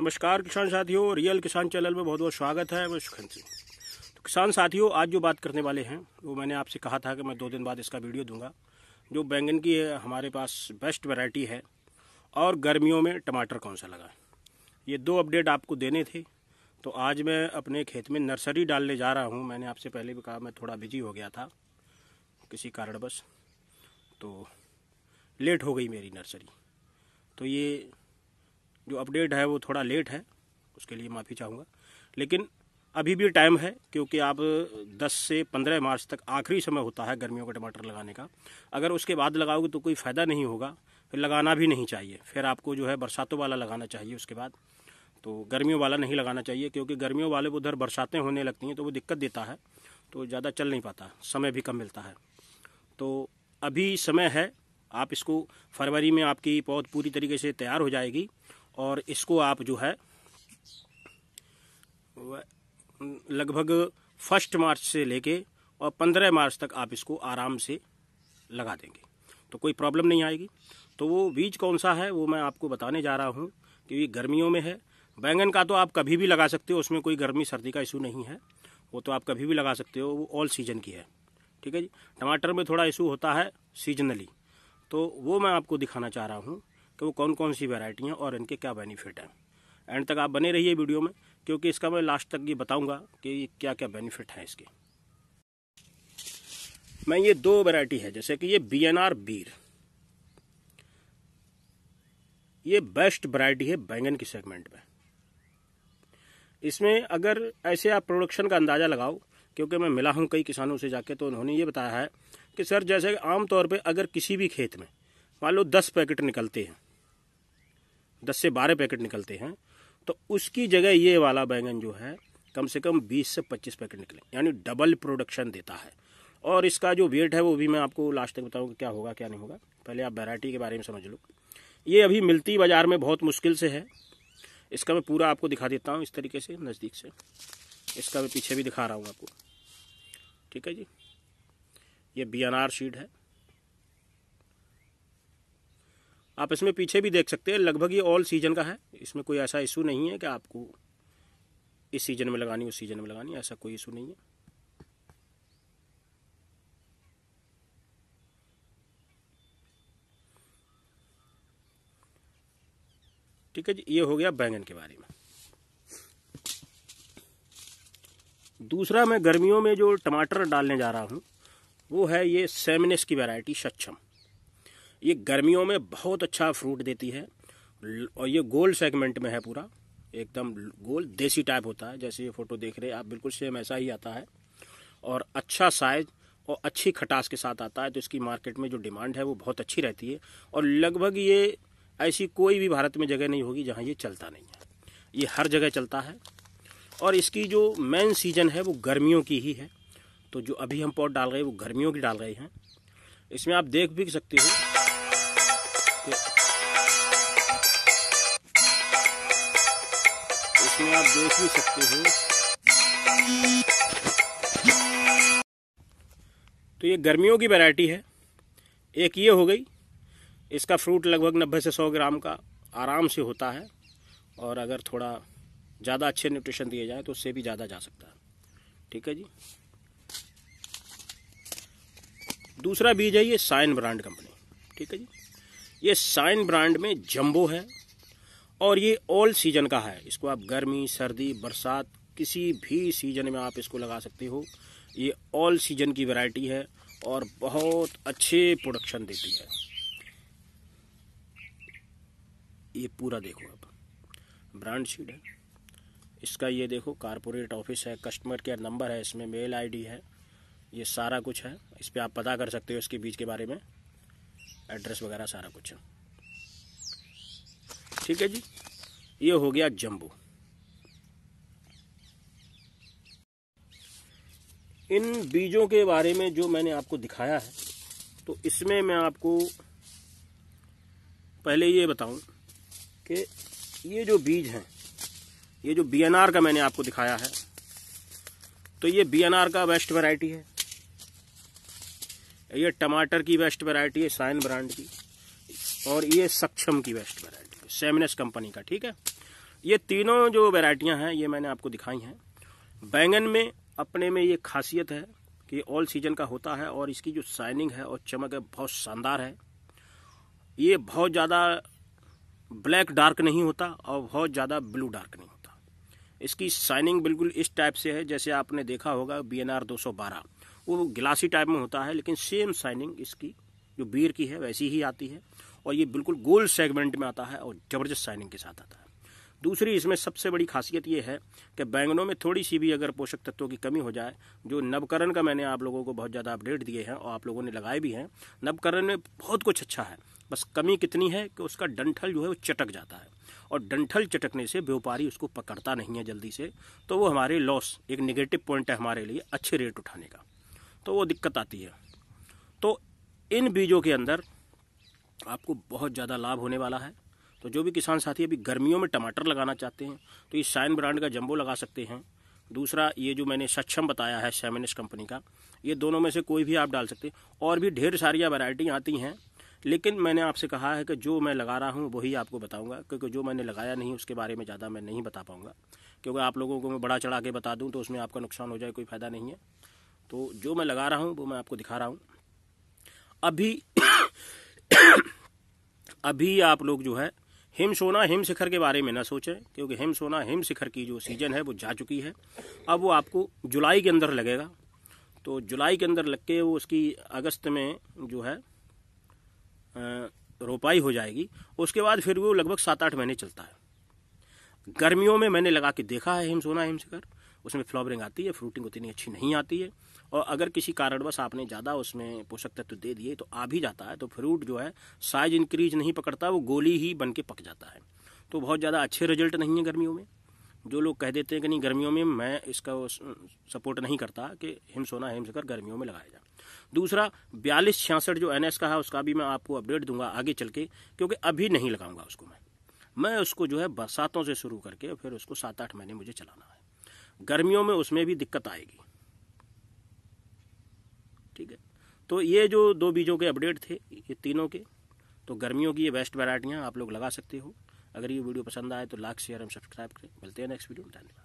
नमस्कार किसान साथियों रियल किसान चैनल में बहुत बहुत स्वागत है मैं सुखन सिंह तो किसान साथियों आज जो बात करने वाले हैं वो मैंने आपसे कहा था कि मैं दो दिन बाद इसका वीडियो दूंगा जो बैंगन की है हमारे पास बेस्ट वैरायटी है और गर्मियों में टमाटर कौन सा लगा ये दो अपडेट आपको देने थे तो आज मैं अपने खेत में नर्सरी डालने जा रहा हूँ मैंने आपसे पहले भी कहा मैं थोड़ा बिजी हो गया था किसी कारणवश तो लेट हो गई मेरी नर्सरी तो ये जो अपडेट है वो थोड़ा लेट है उसके लिए माफ़ी चाहूँगा लेकिन अभी भी टाइम है क्योंकि आप 10 से 15 मार्च तक आखिरी समय होता है गर्मियों का टमाटर लगाने का अगर उसके बाद लगाओगे तो कोई फ़ायदा नहीं होगा फिर लगाना भी नहीं चाहिए फिर आपको जो है बरसातों वाला लगाना चाहिए उसके बाद तो गर्मियों वाला नहीं लगाना चाहिए क्योंकि गर्मियों वाले उधर बरसातें होने लगती हैं तो वो दिक्कत देता है तो ज़्यादा चल नहीं पाता समय भी कम मिलता है तो अभी समय है आप इसको फरवरी में आपकी पौध पूरी तरीके से तैयार हो जाएगी और इसको आप जो है लगभग फर्स्ट मार्च से लेके और पंद्रह मार्च तक आप इसको आराम से लगा देंगे तो कोई प्रॉब्लम नहीं आएगी तो वो बीज कौन सा है वो मैं आपको बताने जा रहा हूँ क्योंकि गर्मियों में है बैंगन का तो आप कभी भी लगा सकते हो उसमें कोई गर्मी सर्दी का इशू नहीं है वो तो आप कभी भी लगा सकते हो वो ऑल सीजन की है ठीक है जी टमाटर में थोड़ा इशू होता है सीजनली तो वो मैं आपको दिखाना चाह रहा हूँ तो कौन कौन सी वेराइटी हैं और इनके क्या बेनिफिट हैं एंड तक आप बने रहिए वीडियो में क्योंकि इसका मैं लास्ट तक ये बताऊंगा कि क्या क्या बेनिफिट हैं इसके मैं ये दो वेराइटी है जैसे कि ये बी एन आर बीर ये बेस्ट वरायटी है बैंगन के सेगमेंट में इसमें अगर ऐसे आप प्रोडक्शन का अंदाज़ा लगाओ क्योंकि मैं मिला हूँ कई किसानों से जाके तो उन्होंने ये बताया है कि सर जैसे आमतौर पर अगर किसी भी खेत में मान लो दस पैकेट निकलते हैं दस से बारह पैकेट निकलते हैं तो उसकी जगह ये वाला बैंगन जो है कम से कम बीस से पच्चीस पैकेट निकले यानी डबल प्रोडक्शन देता है और इसका जो वेट है वो भी मैं आपको लास्ट तक बताऊँगा क्या होगा क्या नहीं होगा पहले आप वैरायटी के बारे में समझ लो ये अभी मिलती बाज़ार में बहुत मुश्किल से है इसका मैं पूरा आपको दिखा देता हूँ इस तरीके से नज़दीक से इसका मैं पीछे भी दिखा रहा हूँ आपको ठीक है जी ये बी एन आर शीट है आप इसमें पीछे भी देख सकते हैं लगभग ये ऑल सीजन का है इसमें कोई ऐसा इशू नहीं है कि आपको इस सीज़न में लगानी उस सीज़न में लगानी ऐसा कोई इशू नहीं है ठीक है जी ये हो गया बैंगन के बारे में दूसरा मैं गर्मियों में जो टमाटर डालने जा रहा हूँ वो है ये सेमिनस की वैरायटी सक्षम ये गर्मियों में बहुत अच्छा फ्रूट देती है और ये गोल सेगमेंट में है पूरा एकदम गोल देसी टाइप होता है जैसे ये फ़ोटो देख रहे हैं आप बिल्कुल सेम ऐसा ही आता है और अच्छा साइज और अच्छी खटास के साथ आता है तो इसकी मार्केट में जो डिमांड है वो बहुत अच्छी रहती है और लगभग ये ऐसी कोई भी भारत में जगह नहीं होगी जहाँ ये चलता नहीं है ये हर जगह चलता है और इसकी जो मेन सीज़न है वो गर्मियों की ही है तो जो अभी हम पॉट डाल रहे हैं वो गर्मियों की डाल रहे हैं इसमें आप देख भी सकते हो आप देख भी सकते हो तो ये गर्मियों की वैरायटी है एक ये हो गई इसका फ्रूट लगभग नब्बे से सौ ग्राम का आराम से होता है और अगर थोड़ा ज़्यादा अच्छे न्यूट्रिशन दिए जाए तो उससे भी ज़्यादा जा सकता है ठीक है जी दूसरा बीज है ये साइन ब्रांड कंपनी ठीक है जी ये साइन ब्रांड में जंबो है और ये ऑल सीजन का है इसको आप गर्मी सर्दी बरसात किसी भी सीजन में आप इसको लगा सकते हो ये ऑल सीजन की वैरायटी है और बहुत अच्छे प्रोडक्शन देती है ये पूरा देखो आप ब्रांड सीड है इसका ये देखो कारपोरेट ऑफिस है कस्टमर केयर नंबर है इसमें मेल आईडी है ये सारा कुछ है इस पर आप पता कर सकते हो इसके बीज के बारे में एड्रेस वगैरह सारा कुछ है ठीक है जी ये हो गया जम्बू इन बीजों के बारे में जो मैंने आपको दिखाया है तो इसमें मैं आपको पहले ये बताऊं कि ये जो बीज हैं ये जो बीएनआर का मैंने आपको दिखाया है तो ये बीएनआर का बेस्ट वैरायटी है ये टमाटर की बेस्ट वैरायटी है साइन ब्रांड की और ये सक्षम की बेस्ट वैरायटी सेमिनस कंपनी का ठीक है ये तीनों जो वेराइटियाँ हैं ये मैंने आपको दिखाई हैं बैंगन में अपने में ये खासियत है कि ऑल सीजन का होता है और इसकी जो शाइनिंग है और चमक है बहुत शानदार है ये बहुत ज़्यादा ब्लैक डार्क नहीं होता और बहुत ज़्यादा ब्लू डार्क नहीं होता इसकी शाइनिंग बिल्कुल इस टाइप से है जैसे आपने देखा होगा बी एन आर दो सौ बारह वो गिलासी टाइप में होता है लेकिन सेम शाइनिंग इसकी जो बीर की है वैसी ही आती है और ये बिल्कुल गोल्ड सेगमेंट में आता है और ज़बरदस्त शाइनिंग के साथ आता है दूसरी इसमें सबसे बड़ी खासियत ये है कि बैंगनों में थोड़ी सी भी अगर पोषक तत्वों की कमी हो जाए जो नवकरण का मैंने आप लोगों को बहुत ज़्यादा अपडेट दिए हैं और आप लोगों ने लगाए भी हैं नवकरण में बहुत कुछ अच्छा है बस कमी कितनी है कि उसका डंठल जो है वो चटक जाता है और डंठल चटकने से व्यापारी उसको पकड़ता नहीं है जल्दी से तो वो हमारे लॉस एक निगेटिव पॉइंट है हमारे लिए अच्छे रेट उठाने का तो वो दिक्कत आती है तो इन बीजों के अंदर आपको बहुत ज़्यादा लाभ होने वाला है तो जो भी किसान साथी अभी गर्मियों में टमाटर लगाना चाहते हैं तो ये शाइन ब्रांड का जंबो लगा सकते हैं दूसरा ये जो मैंने सक्षम बताया है सेमिनस कंपनी का ये दोनों में से कोई भी आप डाल सकते हैं और भी ढेर सारियाँ वैरायटी आती हैं लेकिन मैंने आपसे कहा है कि जो मैं लगा रहा हूँ वही आपको बताऊँगा क्योंकि जो मैंने लगाया नहीं उसके बारे में ज़्यादा मैं नहीं बता पाऊँगा क्योंकि आप लोगों को मैं बड़ा चढ़ा के बता दूँ तो उसमें आपका नुकसान हो जाए कोई फ़ायदा नहीं है तो जो मैं लगा रहा हूँ वो मैं आपको दिखा रहा हूँ अभी अभी आप लोग जो है हिम सोना हिम शिखर के बारे में ना सोचें क्योंकि हिम सोना हिम शिखर की जो सीजन है वो जा चुकी है अब वो आपको जुलाई के अंदर लगेगा तो जुलाई के अंदर लग के वो उसकी अगस्त में जो है रोपाई हो जाएगी उसके बाद फिर वो लगभग सात आठ महीने चलता है गर्मियों में मैंने लगा के देखा है हिम सोना हिम शिखर उसमें फ्लावरिंग आती है फ्रूटिंग उतनी अच्छी नहीं आती है और अगर किसी कारणवश आपने ज़्यादा उसमें पोषक तत्व दे दिए तो आ भी जाता है तो फ्रूट जो है साइज इंक्रीज नहीं पकड़ता वो गोली ही बन के पक जाता है तो बहुत ज़्यादा अच्छे रिजल्ट नहीं है गर्मियों में जो लोग कह देते हैं कि नहीं गर्मियों में मैं इसका सपोर्ट नहीं करता कि हिम सोना हिम सकर गर्मियों में लगाया जाए दूसरा बयालीस छियासठ जो एन का है उसका भी मैं आपको अपडेट दूंगा आगे चल के क्योंकि अभी नहीं लगाऊंगा उसको मैं मैं उसको जो है बरसातों से शुरू करके फिर उसको सात आठ महीने मुझे चलाना है गर्मियों में उसमें भी दिक्कत आएगी ठीक है तो ये जो दो बीजों के अपडेट थे ये तीनों के तो गर्मियों की ये बेस्ट वैरायटियाँ आप लोग लगा सकते हो अगर ये वीडियो पसंद आए तो लाइक शेयर एंड सब्सक्राइब करें मिलते हैं नेक्स्ट वीडियो में धन्यवाद